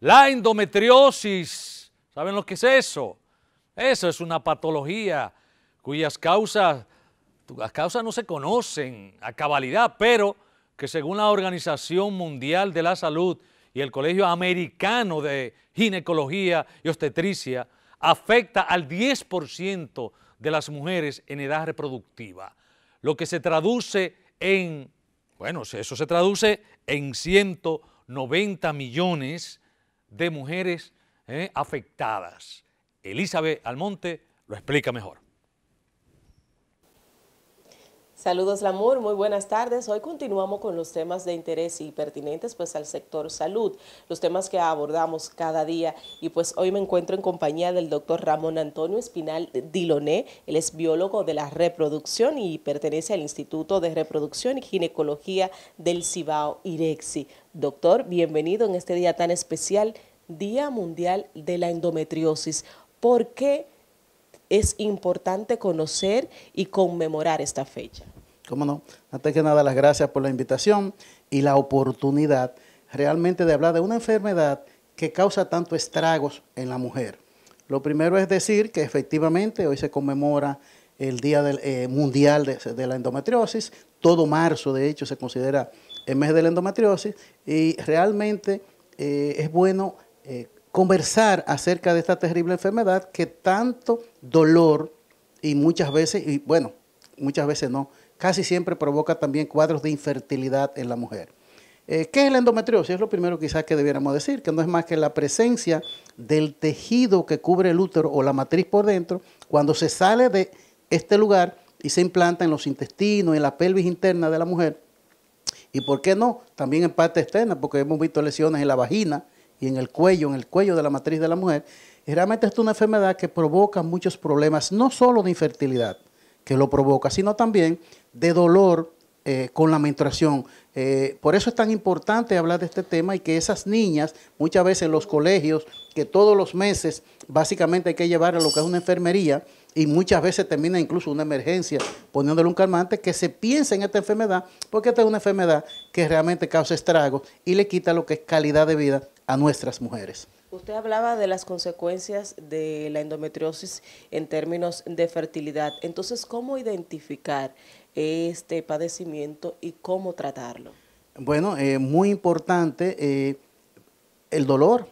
La endometriosis, ¿saben lo que es eso? Eso es una patología cuyas causas, las causas no se conocen a cabalidad, pero que según la Organización Mundial de la Salud y el Colegio Americano de Ginecología y Obstetricia, afecta al 10% de las mujeres en edad reproductiva, lo que se traduce en, bueno, eso se traduce en 190 millones de mujeres ¿eh? afectadas. Elizabeth Almonte lo explica mejor. Saludos, Lamur. Muy buenas tardes. Hoy continuamos con los temas de interés y pertinentes pues al sector salud, los temas que abordamos cada día. Y pues hoy me encuentro en compañía del doctor Ramón Antonio Espinal Diloné. Él es biólogo de la reproducción y pertenece al Instituto de Reproducción y Ginecología del Cibao Irexi. Doctor, bienvenido en este día tan especial, Día Mundial de la Endometriosis. ¿Por qué? es importante conocer y conmemorar esta fecha. ¿Cómo no? Antes que nada, las gracias por la invitación y la oportunidad realmente de hablar de una enfermedad que causa tanto estragos en la mujer. Lo primero es decir que efectivamente hoy se conmemora el Día del, eh, Mundial de, la Endometriosis. Todo marzo, de hecho, se considera el mes de la endometriosis. Y realmente eh, es bueno eh, conversar acerca de esta terrible enfermedad que tanto dolor y muchas veces, y bueno, muchas veces no, casi siempre provoca también cuadros de infertilidad en la mujer. Eh, ¿Qué es la endometriosis? Es lo primero quizás que debiéramos decir, que no es más que la presencia del tejido que cubre el útero o la matriz por dentro, cuando se sale de este lugar y se implanta en los intestinos, en la pelvis interna de la mujer, y por qué no, también en parte externa, porque hemos visto lesiones en la vagina, y en el cuello, en el cuello de la matriz de la mujer, realmente es una enfermedad que provoca muchos problemas, no solo de infertilidad, que lo provoca, sino también de dolor eh, con la menstruación. Eh, por eso es tan importante hablar de este tema y que esas niñas, muchas veces en los colegios, que todos los meses básicamente hay que llevar a lo que es una enfermería y muchas veces termina incluso una emergencia poniéndole un calmante, que se piense en esta enfermedad, porque esta es una enfermedad que realmente causa estragos y le quita lo que es calidad de vida a nuestras mujeres. Usted hablaba de las consecuencias de la endometriosis en términos de fertilidad. Entonces, ¿cómo identificar este padecimiento y cómo tratarlo? Bueno, es eh, muy importante eh, el dolor.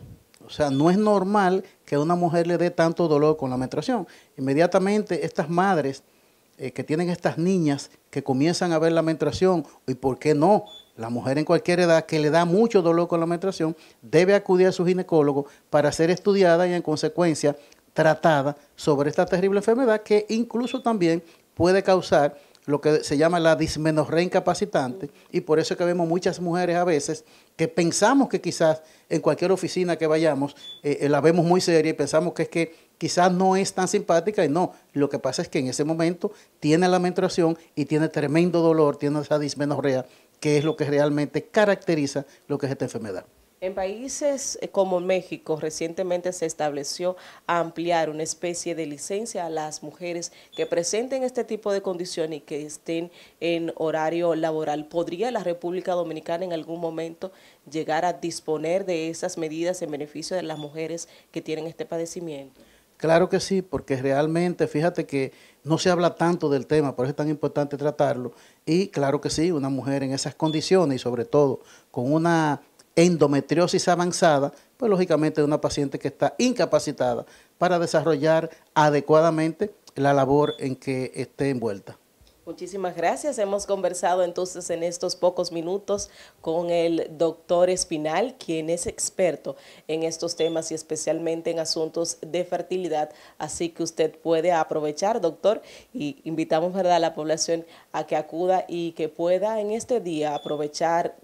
O sea, no es normal que una mujer le dé tanto dolor con la menstruación. Inmediatamente estas madres eh, que tienen estas niñas que comienzan a ver la menstruación, y por qué no, la mujer en cualquier edad que le da mucho dolor con la menstruación debe acudir a su ginecólogo para ser estudiada y en consecuencia tratada sobre esta terrible enfermedad que incluso también puede causar lo que se llama la dismenorrea incapacitante y por eso es que vemos muchas mujeres a veces que pensamos que quizás en cualquier oficina que vayamos eh, eh, la vemos muy seria y pensamos que es que quizás no es tan simpática y no, lo que pasa es que en ese momento tiene la menstruación y tiene tremendo dolor, tiene esa dismenorrea que es lo que realmente caracteriza lo que es esta enfermedad. En países eh, como México recientemente se estableció ampliar una especie de licencia a las mujeres que presenten este tipo de condición y que estén en horario laboral. ¿Podría la República Dominicana en algún momento llegar a disponer de esas medidas en beneficio de las mujeres que tienen este padecimiento? Claro que sí, porque realmente, fíjate que no se habla tanto del tema, por eso es tan importante tratarlo. Y claro que sí, una mujer en esas condiciones y sobre todo con una endometriosis avanzada, pues lógicamente es una paciente que está incapacitada para desarrollar adecuadamente la labor en que esté envuelta. Muchísimas gracias. Hemos conversado entonces en estos pocos minutos con el doctor Espinal, quien es experto en estos temas y especialmente en asuntos de fertilidad. Así que usted puede aprovechar, doctor, y invitamos a la población a que acuda y que pueda en este día aprovechar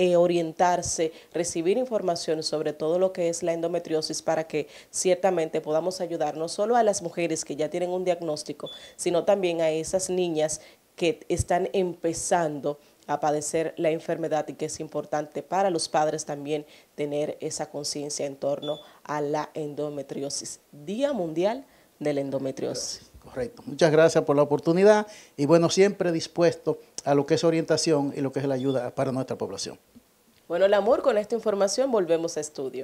eh, orientarse, recibir información sobre todo lo que es la endometriosis para que ciertamente podamos ayudar no solo a las mujeres que ya tienen un diagnóstico, sino también a esas niñas que están empezando a padecer la enfermedad y que es importante para los padres también tener esa conciencia en torno a la endometriosis. Día Mundial de la Endometriosis. Correcto. Muchas gracias por la oportunidad y bueno, siempre dispuesto a lo que es orientación y lo que es la ayuda para nuestra población. Bueno, el amor, con esta información volvemos a estudio.